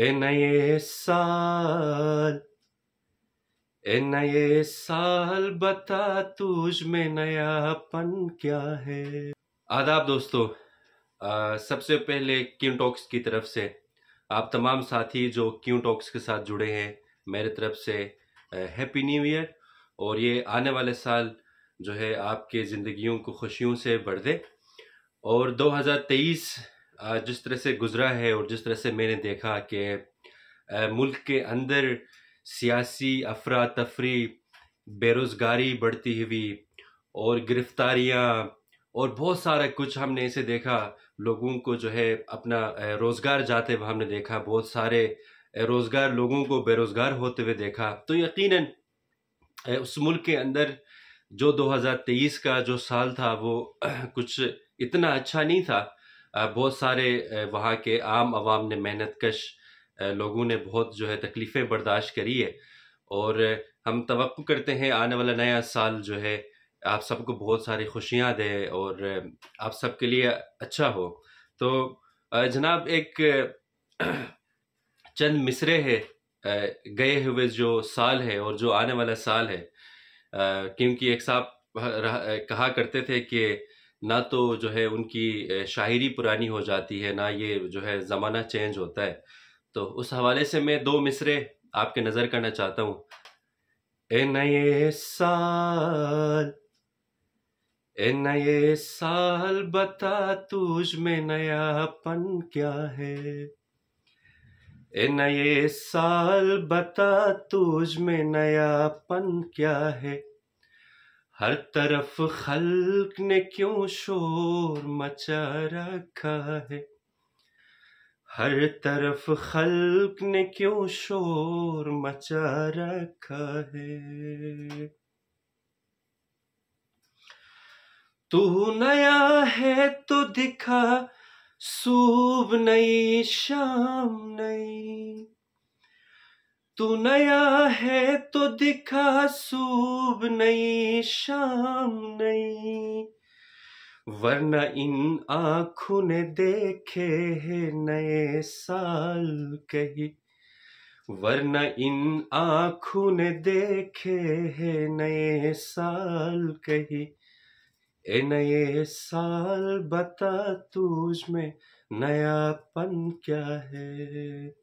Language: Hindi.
ए नए साल ए नए साल बता तुझ में नयापन क्या है आदाब दोस्तों आ, सबसे पहले क्यू टॉक्स की तरफ से आप तमाम साथी जो क्यू टॉक्स के साथ जुड़े हैं मेरे तरफ से हैप्पी न्यू ईयर और ये आने वाले साल जो है आपके ज़िंदगियों को खुशियों से बढ़ दे और 2023 जिस तरह से गुज़रा है और जिस तरह से मैंने देखा कि मुल्क के अंदर सियासी अफरा तफरी बेरोज़गारी बढ़ती हुई और गिरफ़्तारियाँ और बहुत सारा कुछ हमने इसे देखा लोगों को जो है अपना रोज़गार जाते हुए हमने देखा बहुत सारे रोज़गार लोगों को बेरोज़गार होते हुए देखा तो यकीनन उस मुल्क के अंदर जो 2023 का जो साल था वो कुछ इतना अच्छा नहीं था बहुत सारे वहाँ के आम आवाम ने मेहनत कश लोगों ने बहुत जो है तकलीफ़ें बर्दाश्त करी है और हम तो करते हैं आने वाला नया साल जो है आप सबको बहुत सारी खुशियाँ दें और आप सबके लिए अच्छा हो तो जनाब एक चंद मिसरे है गए हुए जो साल है और जो आने वाला साल है क्योंकि एक साहब कहा करते थे कि ना तो जो है उनकी शायरी पुरानी हो जाती है ना ये जो है ज़माना चेंज होता है तो उस हवाले से मैं दो मिसरे आपके नज़र करना चाहता हूँ ए नए साल ए नए साल बता तुझ में नयापन क्या है ए नए साल बता तुझ में नयापन क्या है हर तरफ खल्क ने क्यों शोर मचा रखा है हर तरफ खल्क ने क्यों शोर मचा रखा है तू नया है तो दिखा सूब नई शाम नई तू नया है तो दिखा सूब नई शाम नई वरना इन आंखों ने देखे है नए साल कही वरना इन आंखों ने देखे है नए साल कही ए नए साल बता तुझ में नयापन क्या है